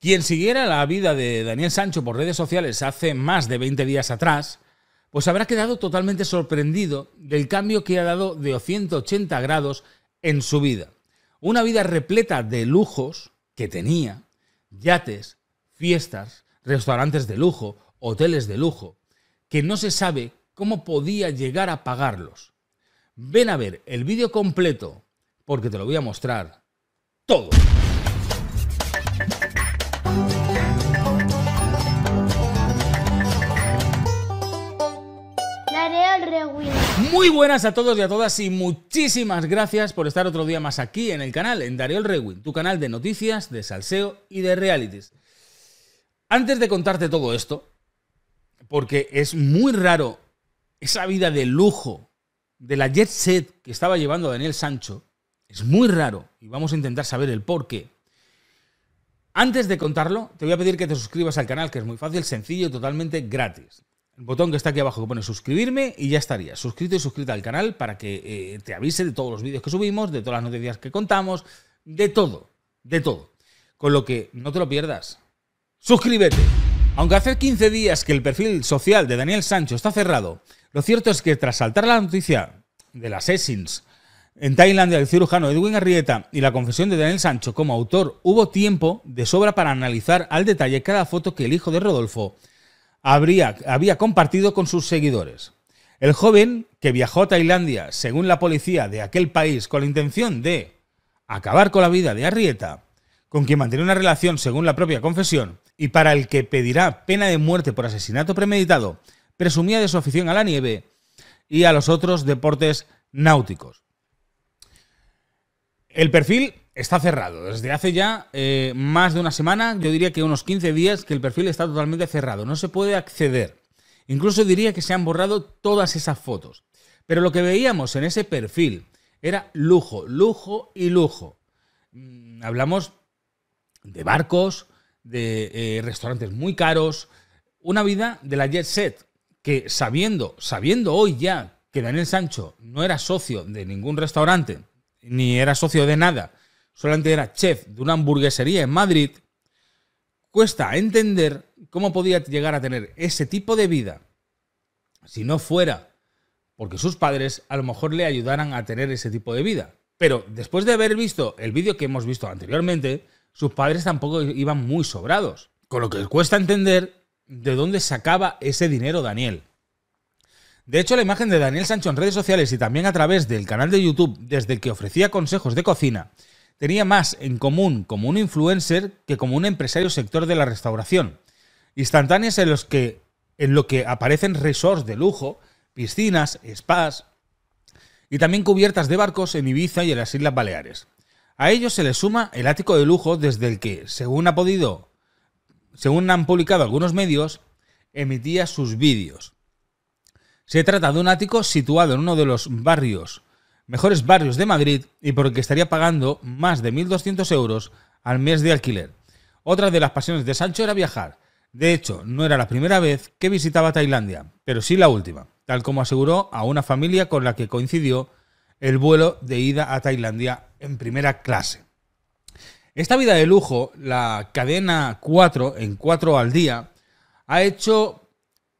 Quien siguiera la vida de Daniel Sancho por redes sociales hace más de 20 días atrás, pues habrá quedado totalmente sorprendido del cambio que ha dado de 180 grados en su vida. Una vida repleta de lujos que tenía, yates, fiestas, restaurantes de lujo, hoteles de lujo, que no se sabe cómo podía llegar a pagarlos. Ven a ver el vídeo completo porque te lo voy a mostrar todo. Muy buenas a todos y a todas y muchísimas gracias por estar otro día más aquí en el canal, en Dario el Rewin, tu canal de noticias, de salseo y de realities. Antes de contarte todo esto, porque es muy raro esa vida de lujo de la jet set que estaba llevando Daniel Sancho, es muy raro y vamos a intentar saber el por qué. Antes de contarlo, te voy a pedir que te suscribas al canal, que es muy fácil, sencillo y totalmente gratis el botón que está aquí abajo que pone suscribirme y ya estaría. Suscrito y suscrita al canal para que eh, te avise de todos los vídeos que subimos, de todas las noticias que contamos, de todo, de todo. Con lo que no te lo pierdas. Suscríbete. Aunque hace 15 días que el perfil social de Daniel Sancho está cerrado, lo cierto es que tras saltar la noticia del Assassins en Tailandia del cirujano Edwin Arrieta y la confesión de Daniel Sancho como autor, hubo tiempo de sobra para analizar al detalle cada foto que el hijo de Rodolfo habría, había compartido con sus seguidores. El joven, que viajó a Tailandia, según la policía de aquel país, con la intención de acabar con la vida de Arrieta, con quien mantiene una relación según la propia confesión, y para el que pedirá pena de muerte por asesinato premeditado, presumía de su afición a la nieve y a los otros deportes náuticos. El perfil está cerrado. Desde hace ya eh, más de una semana, yo diría que unos 15 días, que el perfil está totalmente cerrado. No se puede acceder. Incluso diría que se han borrado todas esas fotos. Pero lo que veíamos en ese perfil era lujo, lujo y lujo. Mm, hablamos de barcos, de eh, restaurantes muy caros, una vida de la jet set que sabiendo, sabiendo hoy ya que Daniel Sancho no era socio de ningún restaurante, ni era socio de nada, solamente era chef de una hamburguesería en Madrid, cuesta entender cómo podía llegar a tener ese tipo de vida si no fuera porque sus padres a lo mejor le ayudaran a tener ese tipo de vida. Pero después de haber visto el vídeo que hemos visto anteriormente, sus padres tampoco iban muy sobrados. Con lo que cuesta entender de dónde sacaba ese dinero Daniel. De hecho, la imagen de Daniel Sancho en redes sociales y también a través del canal de YouTube desde el que ofrecía consejos de cocina tenía más en común como un influencer que como un empresario sector de la restauración. Instantáneas en los que en lo que aparecen resorts de lujo, piscinas, spas y también cubiertas de barcos en Ibiza y en las Islas Baleares. A ello se le suma el ático de lujo desde el que, según ha podido, según han publicado algunos medios, emitía sus vídeos. Se trata de un ático situado en uno de los barrios mejores barrios de Madrid y porque estaría pagando más de 1.200 euros al mes de alquiler. Otra de las pasiones de Sancho era viajar. De hecho, no era la primera vez que visitaba Tailandia, pero sí la última, tal como aseguró a una familia con la que coincidió el vuelo de ida a Tailandia en primera clase. Esta vida de lujo, la cadena 4 en 4 al día, ha hecho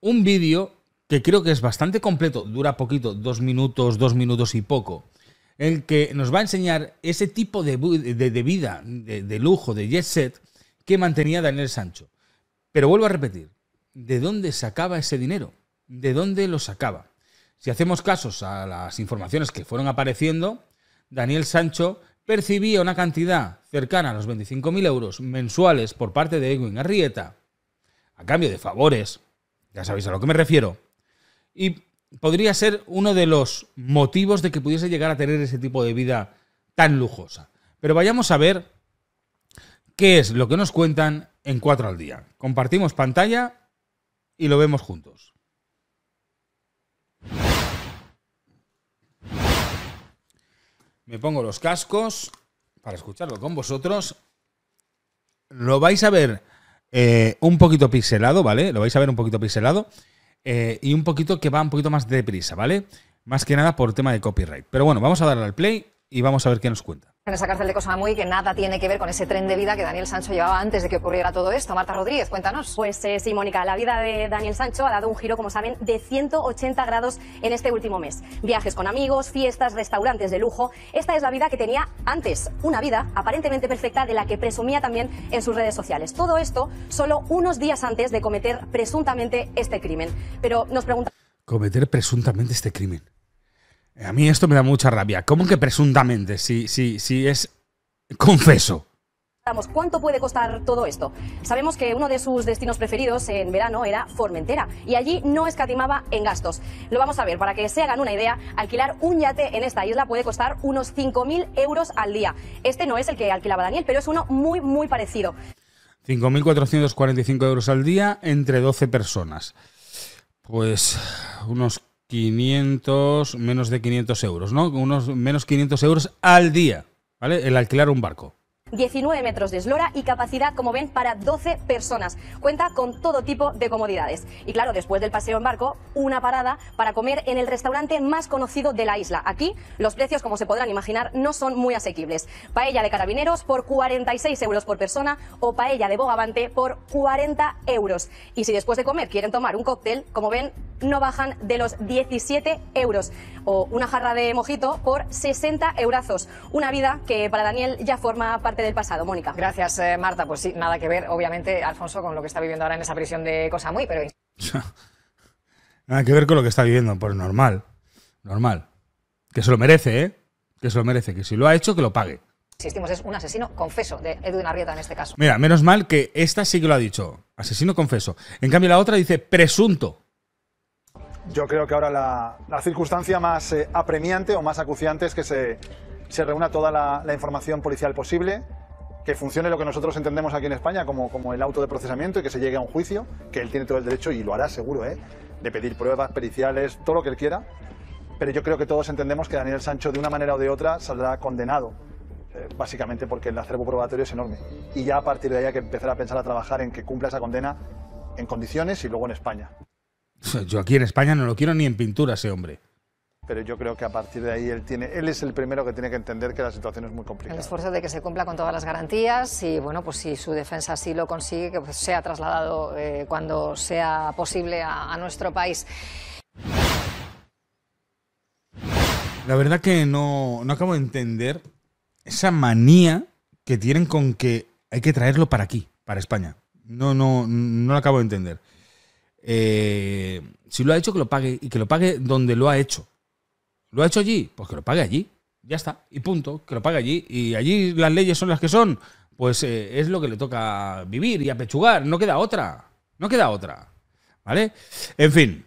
un vídeo que creo que es bastante completo, dura poquito, dos minutos, dos minutos y poco, el que nos va a enseñar ese tipo de, vida, de, de, lujo, de jet set que mantenía Daniel Sancho. Pero vuelvo a repetir, ¿de dónde sacaba ese dinero? ¿De dónde lo sacaba? Si hacemos casos a las informaciones que fueron apareciendo, Daniel Sancho percibía una cantidad cercana a los 25.000 euros mensuales por parte de Edwin Arrieta, a cambio de favores, ya sabéis a lo que me refiero, y podría ser uno de los motivos de que pudiese llegar a tener ese tipo de vida tan lujosa. Pero vayamos a ver qué es lo que nos cuentan en 4 al día. Compartimos pantalla y lo vemos juntos. Me pongo los cascos para escucharlo con vosotros. Lo vais a ver eh, un poquito pixelado, ¿vale? Lo vais a ver un poquito pixelado. Eh, y un poquito que va un poquito más deprisa, ¿vale? Más que nada por tema de copyright. Pero bueno, vamos a darle al play y vamos a ver qué nos cuenta en esa cárcel de Muy, que nada tiene que ver con ese tren de vida que Daniel Sancho llevaba antes de que ocurriera todo esto. Marta Rodríguez, cuéntanos. Pues eh, sí, Mónica, la vida de Daniel Sancho ha dado un giro, como saben, de 180 grados en este último mes. Viajes con amigos, fiestas, restaurantes de lujo. Esta es la vida que tenía antes, una vida aparentemente perfecta de la que presumía también en sus redes sociales. Todo esto solo unos días antes de cometer presuntamente este crimen. Pero nos preguntamos... Cometer presuntamente este crimen. A mí esto me da mucha rabia. ¿Cómo que presuntamente? Si, si, si es. Confeso. ¿Cuánto puede costar todo esto? Sabemos que uno de sus destinos preferidos en verano era Formentera y allí no escatimaba en gastos. Lo vamos a ver, para que se hagan una idea, alquilar un yate en esta isla puede costar unos 5.000 euros al día. Este no es el que alquilaba Daniel, pero es uno muy, muy parecido. 5.445 euros al día entre 12 personas. Pues unos 500, menos de 500 euros, ¿no? Unos menos 500 euros al día, ¿vale? El alquilar un barco. 19 metros de eslora y capacidad, como ven, para 12 personas. Cuenta con todo tipo de comodidades. Y claro, después del paseo en barco, una parada para comer en el restaurante más conocido de la isla. Aquí los precios, como se podrán imaginar, no son muy asequibles. Paella de carabineros por 46 euros por persona o paella de bogavante por 40 euros. Y si después de comer quieren tomar un cóctel, como ven, no bajan de los 17 euros o una jarra de mojito por 60 eurazos. Una vida que para Daniel ya forma parte del pasado, Mónica. Gracias, eh, Marta. Pues sí, nada que ver, obviamente, Alfonso, con lo que está viviendo ahora en esa prisión de Cosa muy pero... nada que ver con lo que está viviendo, pues normal, normal. Que se lo merece, ¿eh? Que se lo merece, que si lo ha hecho, que lo pague. Insistimos, es un asesino confeso de Edwin Arrieta en este caso. Mira, menos mal que esta sí que lo ha dicho, asesino confeso. En cambio la otra dice presunto. Yo creo que ahora la, circunstancia más eh, apremiante o más acuciante es que se se reúna toda la, información policial posible, que funcione lo que nosotros entendemos aquí en España como, como el auto de procesamiento y que se llegue a un juicio, que él tiene todo el derecho y lo hará seguro, ¿eh? de pedir pruebas periciales, todo lo que él quiera. Pero yo creo que todos entendemos que Daniel Sancho, de una manera o de otra, saldrá condenado eh, básicamente porque el acervo probatorio es enorme. Y ya a partir de ahí hay que empezar a pensar a trabajar en que cumpla esa condena en condiciones y luego en España. Yo aquí en España no lo quiero ni en pintura ese hombre pero yo creo que a partir de ahí él tiene, él es el primero que tiene que entender que la situación es muy complicada. El esfuerzo de que se cumpla con todas las garantías y bueno, pues si su defensa así lo consigue, que pues, sea trasladado eh, cuando sea posible a, nuestro país. La verdad que no, acabo de entender esa manía que tienen con que hay que traerlo para aquí, para España. No, no, no lo acabo de entender. Eh, si lo ha hecho, que lo pague y que lo pague donde lo ha hecho. Lo ha hecho allí, pues que lo pague allí. Ya está, y punto, que lo pague allí. Y allí las leyes son las que son. Pues eh, es lo que le toca vivir y apechugar. No queda otra. No queda otra. ¿Vale? En fin,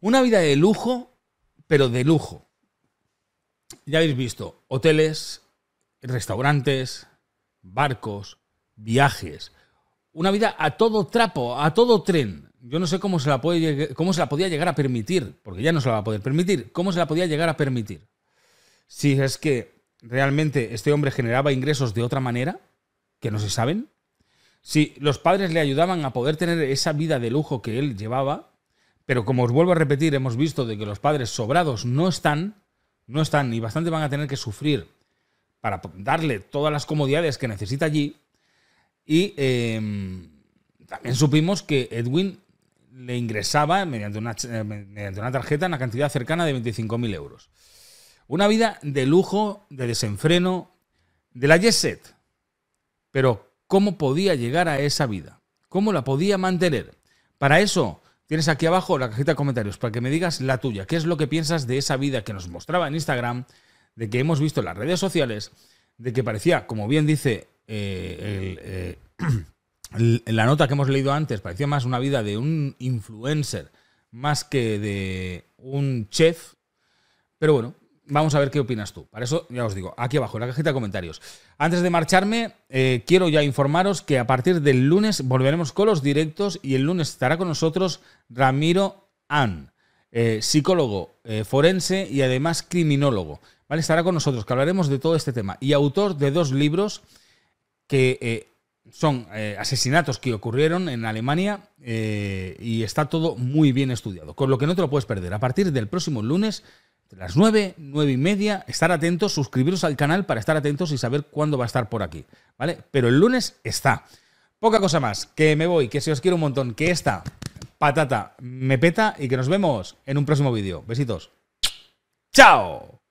una vida de lujo, pero de lujo. Ya habéis visto, hoteles, restaurantes, barcos, viajes, una vida a todo trapo, a todo tren. Yo no sé cómo se la, puede, cómo se la podía llegar a permitir, porque ya no se la va a poder permitir. ¿Cómo se la podía llegar a permitir? Si es que realmente este hombre generaba ingresos de otra manera, que no se saben, si los padres le ayudaban a poder tener esa vida de lujo que él llevaba, pero como os vuelvo a repetir, hemos visto de que los padres sobrados no están, no están y bastante van a tener que sufrir para darle todas las comodidades que necesita allí, y em, también supimos que Edwin le ingresaba mediante una, eh, una tarjeta una cantidad cercana de 25.000 euros. Una vida de lujo, de desenfreno, de la Yeset Pero, ¿cómo podía llegar a esa vida? ¿Cómo la podía mantener? Para eso, tienes aquí abajo la cajita de comentarios, para que me digas la tuya. ¿Qué es lo que piensas de esa vida que nos mostraba en Instagram, de que hemos visto en las redes sociales, de que parecía, como bien dice eh, eh, la nota que hemos leído antes parecía más una vida de un influencer más que de un chef. Pero bueno, vamos a ver qué opinas tú. Para eso, ya os digo, aquí abajo, en la cajita de comentarios. Antes de marcharme, eh, quiero ya informaros que a partir del lunes volveremos con los directos y el lunes estará con nosotros Ramiro An, psicólogo forense y además criminólogo. ¿vale? Estará con nosotros, que hablaremos de todo este tema. Y autor de dos libros que eh, son eh, asesinatos que ocurrieron en Alemania eh, y está todo muy bien estudiado, con lo que no te lo puedes perder. A partir del próximo lunes, de las 9, 9 y media, estar atentos, suscribiros al canal para estar atentos y saber cuándo va a estar por aquí, ¿vale? Pero el lunes está. Poca cosa más, que me voy, que si os quiero un montón, que esta patata me peta y que nos vemos en un próximo vídeo. Besitos. ¡Chao!